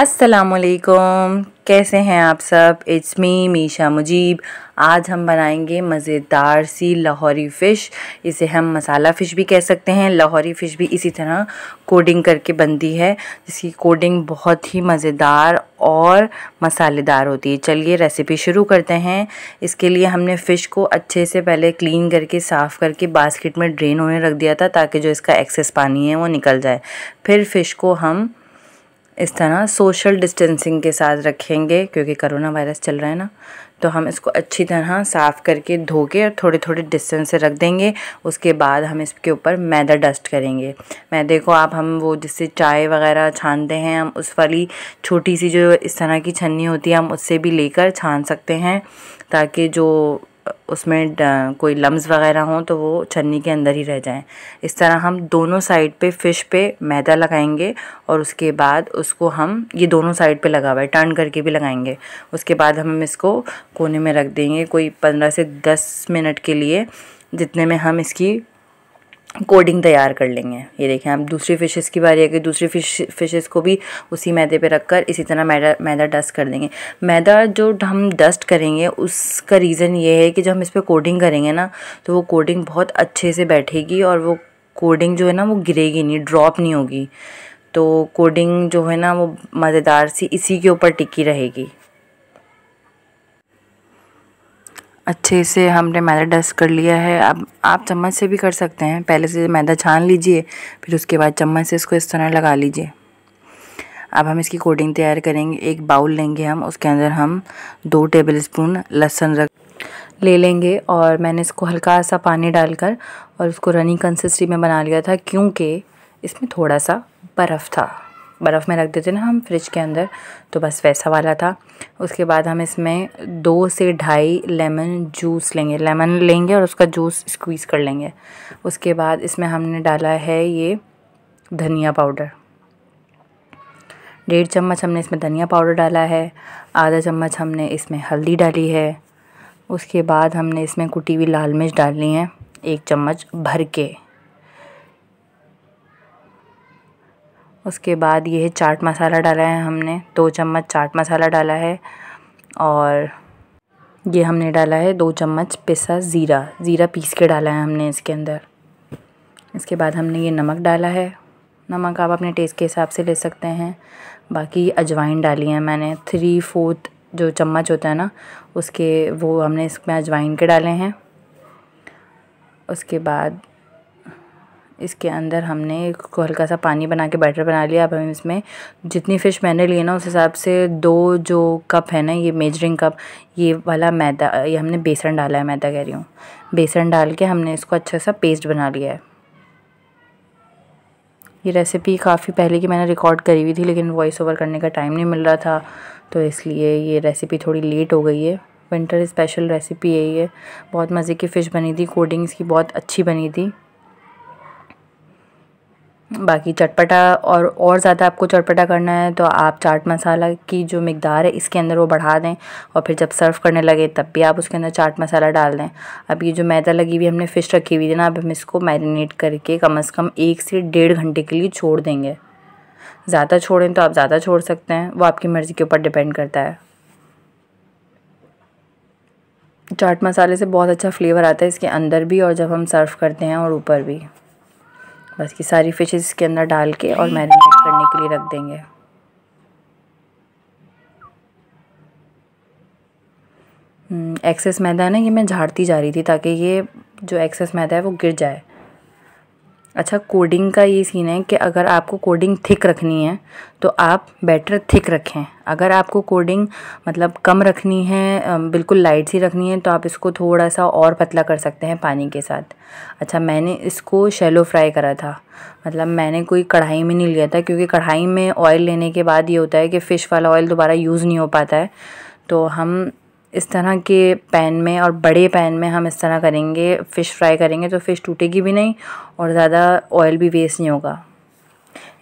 असलकुम कैसे हैं आप सब इट्स मी मीशा मुजीब आज हम बनाएंगे मज़ेदार सी लाहौरी फ़िश इसे हम मसाला फ़िश भी कह सकते हैं लाहौरी फ़िश भी इसी तरह कोडिंग करके बनती है जिसकी कोडिंग बहुत ही मज़ेदार और मसालेदार होती है चलिए रेसिपी शुरू करते हैं इसके लिए हमने फ़िश को अच्छे से पहले क्लीन करके साफ़ करके बास्केट में ड्रेन होने रख दिया था ताकि जो इसका एक्सेस पानी है वो निकल जाए फिर फ़िश को हम इस तरह सोशल डिस्टेंसिंग के साथ रखेंगे क्योंकि करोना वायरस चल रहा है ना तो हम इसको अच्छी तरह साफ़ करके धो के और थोड़े थोड़े डिस्टेंस से रख देंगे उसके बाद हम इसके ऊपर मैदा डस्ट करेंगे मैदे को आप हम वो जिससे चाय वगैरह छानते हैं हम उस वाली छोटी सी जो इस तरह की छन्नी होती है हम उससे भी लेकर छान सकते हैं ताकि जो उसमें कोई लम्स वगैरह हों तो वो छन्नी के अंदर ही रह जाएं इस तरह हम दोनों साइड पे फ़िश पे मैदा लगाएंगे और उसके बाद उसको हम ये दोनों साइड पे लगा हुआ है टर्न करके भी लगाएंगे उसके बाद हम इसको कोने में रख देंगे कोई पंद्रह से दस मिनट के लिए जितने में हम इसकी कोडिंग तैयार कर लेंगे ये देखें अब दूसरी फिशेस की बारी है कि दूसरी फिश फिशेस को भी उसी मैदे पे रखकर इसी तरह मैदा मैदा डस्ट कर देंगे मैदा जो हम डस्ट करेंगे उसका रीज़न ये है कि जब हम इस पर कोडिंग करेंगे ना तो वो कोडिंग बहुत अच्छे से बैठेगी और वो कोडिंग जो है ना वो गिरेगी नहीं ड्रॉप नहीं होगी तो कोडिंग जो है ना वो मज़ेदार सी इसी के ऊपर टिकी रहेगी अच्छे से हमने मैदा डस्ट कर लिया है अब आप चम्मच से भी कर सकते हैं पहले से मैदा छान लीजिए फिर उसके बाद चम्मच से इसको इस तरह लगा लीजिए अब हम इसकी कोटिंग तैयार करेंगे एक बाउल लेंगे हम उसके अंदर हम दो टेबल स्पून लहसुन रख ले लेंगे और मैंने इसको हल्का सा पानी डालकर और उसको रनिंग कंसिस्टी में बना लिया था क्योंकि इसमें थोड़ा सा बर्फ़ था बर्फ़ में रख देते ना हम फ्रिज के अंदर तो बस वैसा वाला था उसके बाद हम इसमें दो से ढाई लेमन जूस लेंगे लेमन लेंगे और उसका जूस स्क्वीज़ कर लेंगे उसके बाद इसमें हमने डाला है ये धनिया पाउडर डेढ़ चम्मच हमने इसमें धनिया पाउडर डाला है आधा चम्मच हमने इसमें हल्दी डाली है उसके बाद हमने इसमें कुटी हुई लाल मिर्च डालनी है एक चम्मच भर के उसके बाद ये चाट मसाला डाला है हमने दो चम्मच चाट मसाला डाला है और ये हमने डाला है दो चम्मच पिसा ज़ीरा ज़ीरा पीस के डाला है हमने इसके अंदर इसके बाद हमने ये नमक डाला है नमक आप अपने टेस्ट के हिसाब से ले सकते हैं बाकी अजवाइन डाली है मैंने थ्री फोर्थ जो चम्मच होता है ना उसके वो हमने इसमें अजवाइन के डाले हैं उसके बाद इसके अंदर हमने को हल्का सा पानी बना के बैटर बना लिया अब हम इसमें जितनी फ़िश मैंने ली है ना उस हिसाब से दो जो कप है ना ये मेजरिंग कप ये वाला मैदा ये हमने बेसन डाला है मैदा कह रही हूँ बेसन डाल के हमने इसको अच्छा सा पेस्ट बना लिया है ये रेसिपी काफ़ी पहले की मैंने रिकॉर्ड करी हुई थी लेकिन वॉइस ओवर करने का टाइम नहीं मिल रहा था तो इसलिए ये रेसिपी थोड़ी लेट हो गई है विंटर स्पेशल रेसिपी यही है बहुत मज़े की फ़िश बनी थी कोडिंग्स की बहुत अच्छी बनी थी बाकी चटपटा और और ज़्यादा आपको चटपटा करना है तो आप चाट मसाला की जो मकदार है इसके अंदर वो बढ़ा दें और फिर जब सर्व करने लगे तब भी आप उसके अंदर चाट मसाला डाल दें अब ये जो मैदा लगी हुई हमने फ़िश रखी हुई थी ना अब हम इसको मैरिनेट करके कम से कम एक से डेढ़ घंटे के लिए छोड़ देंगे ज़्यादा छोड़ें तो आप ज़्यादा छोड़ सकते हैं वो आपकी मर्ज़ी के ऊपर डिपेंड करता है चाट मसाले से बहुत अच्छा फ्लेवर आता है इसके अंदर भी और जब हम सर्व करते हैं और ऊपर भी बस ये सारी फिशेस इसके अंदर डाल के और मैरिनेट करने के लिए रख देंगे एक्सेस हम्म, मैदा है ना ये मैं झाड़ती जा रही थी ताकि ये जो एक्सेस मैदा है वो गिर जाए अच्छा कोडिंग का ये सीन है कि अगर आपको कोडिंग थिक रखनी है तो आप बेटर थिक रखें अगर आपको कोडिंग मतलब कम रखनी है बिल्कुल लाइट सी रखनी है तो आप इसको थोड़ा सा और पतला कर सकते हैं पानी के साथ अच्छा मैंने इसको शेलो फ्राई करा था मतलब मैंने कोई कढ़ाई में नहीं लिया था क्योंकि कढ़ाई में ऑयल लेने के बाद ये होता है कि फ़िश वाला ऑयल दोबारा यूज़ नहीं हो पाता है तो हम इस तरह के पैन में और बड़े पैन में हम इस तरह करेंगे फ़िश फ्राई करेंगे तो फ़िश टूटेगी भी नहीं और ज़्यादा ऑयल भी वेस्ट नहीं होगा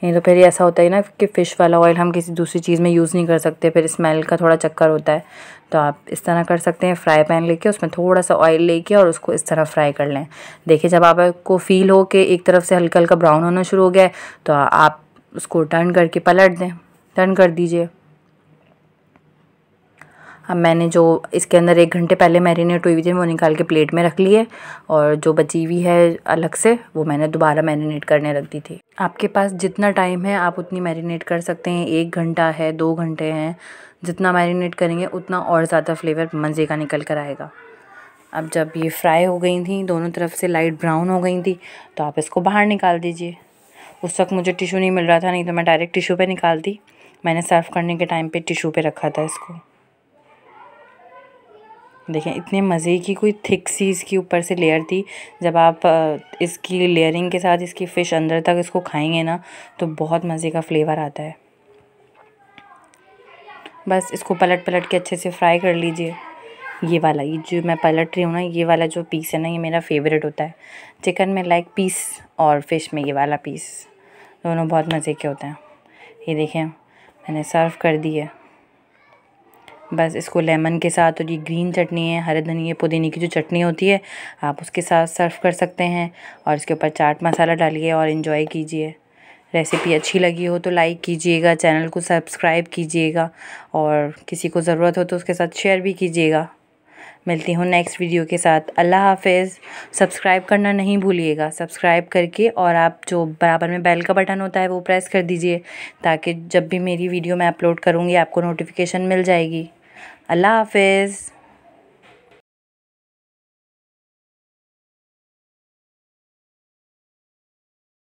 नहीं तो फिर ऐसा होता है ना कि फ़िश वाला ऑयल हम किसी दूसरी चीज़ में यूज़ नहीं कर सकते फिर स्मेल का थोड़ा चक्कर होता है तो आप इस तरह कर सकते हैं फ्राई पैन लेके उसमें थोड़ा सा ऑयल लेके और उसको इस तरह फ्राई कर लें देखिए जब आपको फ़ील हो कि एक तरफ से हल्का हल्का ब्राउन होना शुरू हो गया है तो आप उसको टर्न करके पलट दें टर्न कर दीजिए अब मैंने जो इसके अंदर एक घंटे पहले मैरिनेट हुई हुई थी वो निकाल के प्लेट में रख ली है और जो बची हुई है अलग से वो मैंने दोबारा मैरिनेट करने रख दी थी आपके पास जितना टाइम है आप उतनी मैरिनेट कर सकते हैं एक घंटा है दो घंटे हैं जितना मैरिनेट करेंगे उतना और ज़्यादा फ्लेवर मज़े का निकल कर आएगा अब जब ये फ्राई हो गई थी दोनों तरफ से लाइट ब्राउन हो गई थी तो आप इसको बाहर निकाल दीजिए उस वक्त मुझे टिशू नहीं मिल रहा था नहीं तो मैं डायरेक्ट टिशू पे निकालती मैंने सर्व करने के टाइम पे टिशू पे रखा था इसको देखें इतने मज़े की कोई थिक सी इसकी ऊपर से लेयर थी जब आप इसकी लेयरिंग के साथ इसकी फ़िश अंदर तक इसको खाएंगे ना तो बहुत मज़े का फ्लेवर आता है बस इसको पलट पलट के अच्छे से फ्राई कर लीजिए ये वाला ये जो मैं पलट रही हूँ ना ये वाला जो पीस है ना ये मेरा फेवरेट होता है चिकन में लाइक पीस और फिश में ये वाला पीस दोनों बहुत मज़े के होते हैं ये देखें मैंने सर्व कर दिया बस इसको लेमन के साथ और ये ग्रीन चटनी है हरे धनिए पुदीने की जो चटनी होती है आप उसके साथ सर्व कर सकते हैं और इसके ऊपर चाट मसाला डालिए और इन्जॉय कीजिए रेसिपी अच्छी लगी हो तो लाइक कीजिएगा चैनल को सब्सक्राइब कीजिएगा और किसी को ज़रूरत हो तो उसके साथ शेयर भी कीजिएगा मिलती हूँ नेक्स्ट वीडियो के साथ अल्लाह हाफिज़ सब्सक्राइब करना नहीं भूलिएगा सब्सक्राइब करके और आप जो बराबर में बेल का बटन होता है वो प्रेस कर दीजिए ताकि जब भी मेरी वीडियो मैं अपलोड करूँगी आपको नोटिफिकेशन मिल जाएगी अल्लाह हाफ़िज़